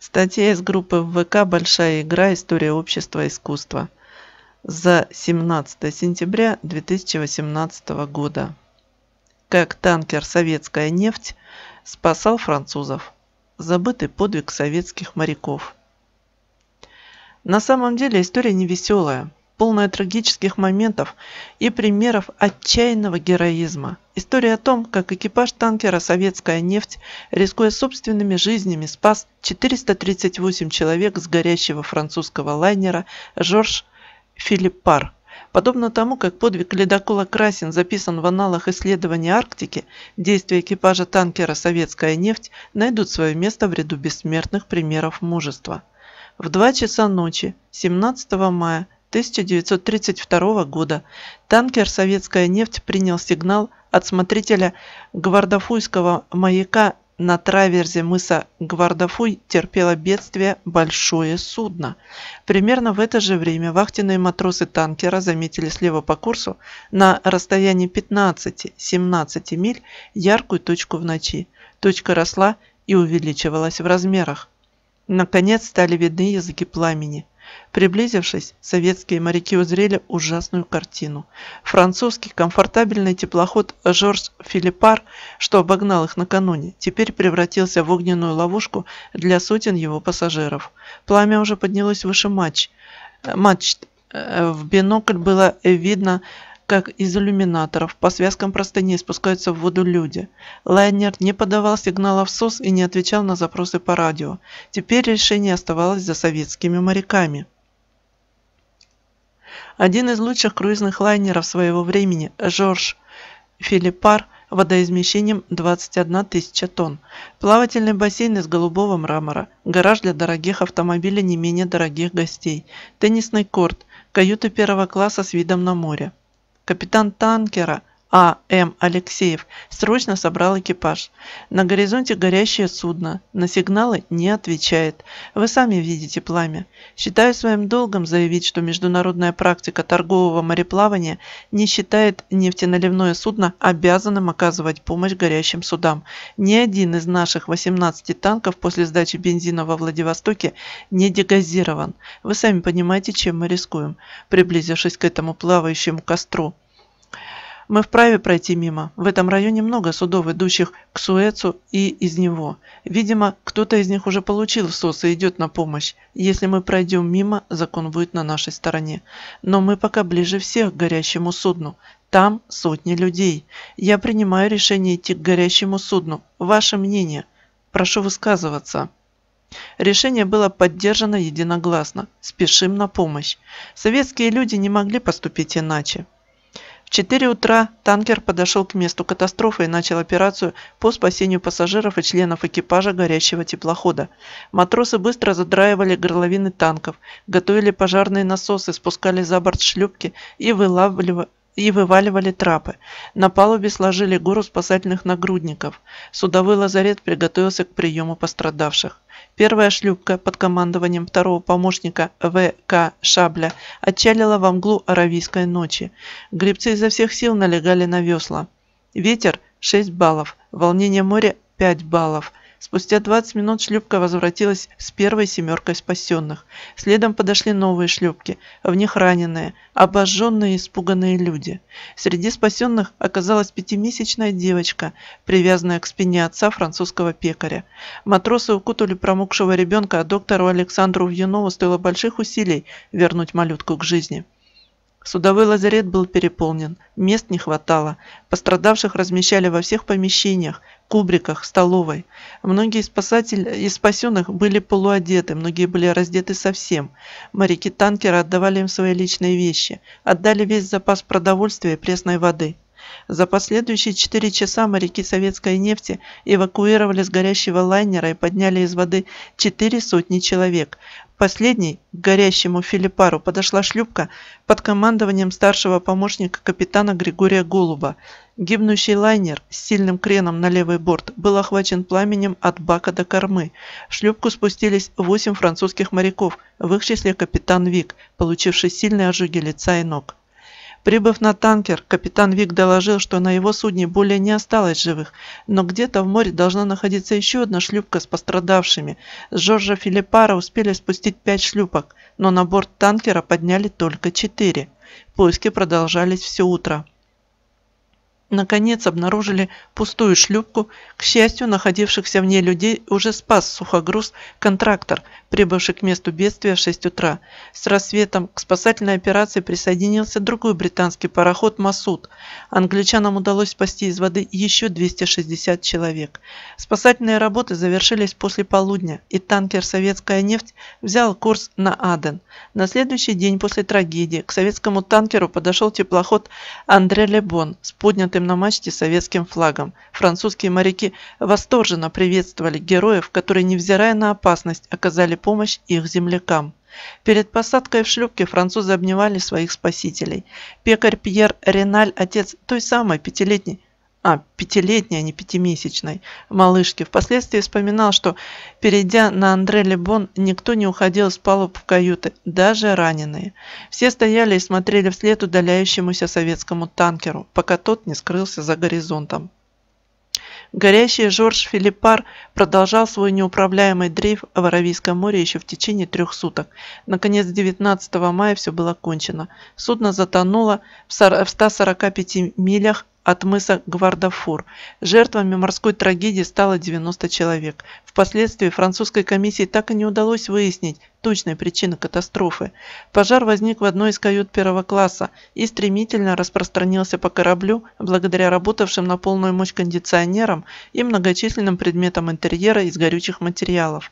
статья из группы ВК «Большая игра. История общества. Искусства» за 17 сентября 2018 года. Как танкер «Советская нефть» спасал французов. Забытый подвиг советских моряков. На самом деле история не веселая полная трагических моментов и примеров отчаянного героизма. История о том, как экипаж танкера «Советская нефть», рискуя собственными жизнями, спас 438 человек с горящего французского лайнера «Жорж Филиппар», Подобно тому, как подвиг ледокола «Красин» записан в аналах исследования Арктики, действия экипажа танкера «Советская нефть» найдут свое место в ряду бессмертных примеров мужества. В 2 часа ночи 17 мая 1932 года танкер «Советская нефть» принял сигнал от смотрителя гвардафуйского маяка на траверзе мыса Гвардафуй терпело бедствие большое судно. Примерно в это же время вахтенные матросы танкера заметили слева по курсу на расстоянии 15-17 миль яркую точку в ночи. Точка росла и увеличивалась в размерах. Наконец стали видны языки пламени. Приблизившись, советские моряки узрели ужасную картину. Французский комфортабельный теплоход Жорж Филиппар, что обогнал их накануне, теперь превратился в огненную ловушку для сотен его пассажиров. Пламя уже поднялось выше матч. Э, матч э, в бинокль было видно как из иллюминаторов. По связкам простыней спускаются в воду люди. Лайнер не подавал сигналов СОС и не отвечал на запросы по радио. Теперь решение оставалось за советскими моряками. Один из лучших круизных лайнеров своего времени, Жорж Филиппар, водоизмещением 21 тысяча тонн, плавательный бассейн из голубого мрамора, гараж для дорогих автомобилей не менее дорогих гостей, теннисный корт, каюты первого класса с видом на море капитан танкера а.М. Алексеев срочно собрал экипаж. На горизонте горящее судно. На сигналы не отвечает. Вы сами видите пламя. Считаю своим долгом заявить, что международная практика торгового мореплавания не считает нефтеналивное судно обязанным оказывать помощь горящим судам. Ни один из наших 18 танков после сдачи бензина во Владивостоке не дегазирован. Вы сами понимаете, чем мы рискуем, приблизившись к этому плавающему костру. Мы вправе пройти мимо. В этом районе много судов, идущих к Суэцу и из него. Видимо, кто-то из них уже получил в СОС и идет на помощь. Если мы пройдем мимо, закон будет на нашей стороне. Но мы пока ближе всех к горящему судну. Там сотни людей. Я принимаю решение идти к горящему судну. Ваше мнение. Прошу высказываться. Решение было поддержано единогласно. Спешим на помощь. Советские люди не могли поступить иначе. В 4 утра танкер подошел к месту катастрофы и начал операцию по спасению пассажиров и членов экипажа горящего теплохода. Матросы быстро задраивали горловины танков, готовили пожарные насосы, спускали за борт шлюпки и вылавливали и вываливали трапы. На палубе сложили гору спасательных нагрудников. Судовой лазарет приготовился к приему пострадавших. Первая шлюпка под командованием второго помощника В.К. Шабля отчалила во мглу аравийской ночи. Гребцы изо всех сил налегали на весла. Ветер – 6 баллов, волнение моря – 5 баллов, Спустя 20 минут шлюпка возвратилась с первой семеркой спасенных. Следом подошли новые шлюпки, в них раненые, обожженные и испуганные люди. Среди спасенных оказалась пятимесячная девочка, привязанная к спине отца французского пекаря. Матросы укутали промокшего ребенка, а доктору Александру Вьюнову стоило больших усилий вернуть малютку к жизни. Судовой лазарет был переполнен, мест не хватало. Пострадавших размещали во всех помещениях, кубриках, столовой. Многие спасатели и спасенных были полуодеты, многие были раздеты совсем. Моряки танкера отдавали им свои личные вещи, отдали весь запас продовольствия и пресной воды. За последующие четыре часа моряки советской нефти эвакуировали с горящего лайнера и подняли из воды четыре сотни человек. Последней к горящему Филиппару подошла шлюпка под командованием старшего помощника капитана Григория Голуба. Гибнущий лайнер с сильным креном на левый борт был охвачен пламенем от бака до кормы. В шлюпку спустились восемь французских моряков, в их числе капитан Вик, получивший сильные ожоги лица и ног. Прибыв на танкер, капитан Вик доложил, что на его судне более не осталось живых, но где-то в море должна находиться еще одна шлюпка с пострадавшими. С Жоржа Филиппара успели спустить пять шлюпок, но на борт танкера подняли только четыре. Поиски продолжались все утро наконец обнаружили пустую шлюпку. К счастью, находившихся в ней людей уже спас сухогруз контрактор, прибывший к месту бедствия в 6 утра. С рассветом к спасательной операции присоединился другой британский пароход «Масуд». Англичанам удалось спасти из воды еще 260 человек. Спасательные работы завершились после полудня, и танкер «Советская нефть» взял курс на Аден. На следующий день после трагедии к советскому танкеру подошел теплоход Андре Лебон с поднятым поднятым на мачте советским флагом. Французские моряки восторженно приветствовали героев, которые, невзирая на опасность, оказали помощь их землякам. Перед посадкой в шлюпке французы обнимали своих спасителей. Пекарь Пьер Реналь, отец той самой пятилетней, а, пятилетней, а не пятимесячной малышке Впоследствии вспоминал, что, перейдя на Андре Лебон, никто не уходил из палуб в каюты, даже раненые. Все стояли и смотрели вслед удаляющемуся советскому танкеру, пока тот не скрылся за горизонтом. Горящий Жорж Филиппар продолжал свой неуправляемый дрейф в Аравийском море еще в течение трех суток. Наконец, 19 мая все было кончено. Судно затонуло в 145 милях от мыса Гвардафор. Жертвами морской трагедии стало 90 человек. Впоследствии французской комиссии так и не удалось выяснить точной причины катастрофы. Пожар возник в одной из кают первого класса и стремительно распространился по кораблю благодаря работавшим на полную мощь кондиционерам и многочисленным предметам интерьера из горючих материалов.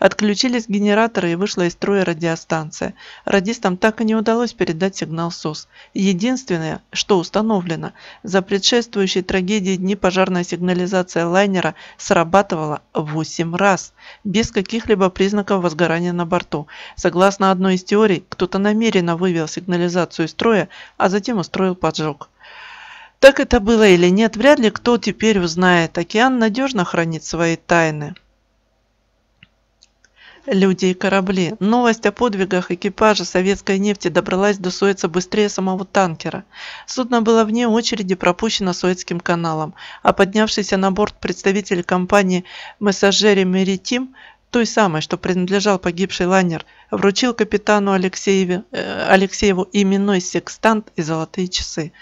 Отключились генераторы и вышла из строя радиостанция. Радистам так и не удалось передать сигнал СОС. Единственное, что установлено, за предшествующей трагедии дни пожарная сигнализация лайнера срабатывала 8 раз, без каких-либо признаков возгорания на борту. Согласно одной из теорий, кто-то намеренно вывел сигнализацию из строя, а затем устроил поджог. Так это было или нет, вряд ли кто теперь узнает. Океан надежно хранит свои тайны люди и корабли. Новость о подвигах экипажа советской нефти добралась до Суэца быстрее самого танкера. Судно было вне очереди пропущено Суэцким каналом, а поднявшийся на борт представитель компании «Мессажери Меритим» той самой, что принадлежал погибший лайнер, вручил капитану Алексееве, э, Алексееву именной секстант и золотые часы.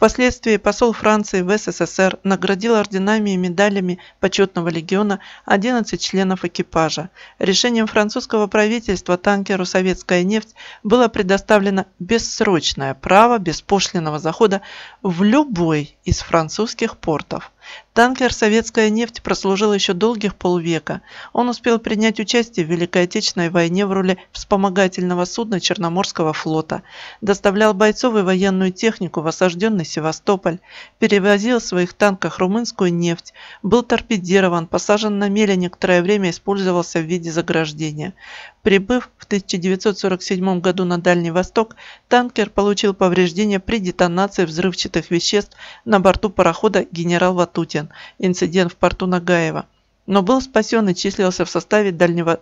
Впоследствии посол Франции в СССР наградил орденами и медалями почетного легиона 11 членов экипажа. Решением французского правительства танкеру «Советская нефть» было предоставлено бессрочное право беспошлиного захода в любой из французских портов. Танкер «Советская нефть» прослужил еще долгих полвека. Он успел принять участие в Великой Отечественной войне в роли вспомогательного судна Черноморского флота, доставлял бойцов и военную технику в осажденный Севастополь, перевозил в своих танках румынскую нефть, был торпедирован, посажен на меле некоторое время использовался в виде заграждения. Прибыв в 1947 году на Дальний Восток, танкер получил повреждения при детонации взрывчатых веществ на борту парохода «Генерал Ватутин» инцидент в порту Нагаева, но был спасен и числился в составе дальнего...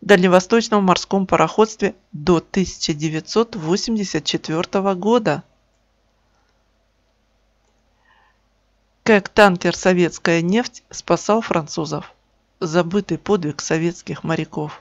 дальневосточном морском пароходстве до 1984 года. Как танкер «Советская нефть» спасал французов. Забытый подвиг советских моряков.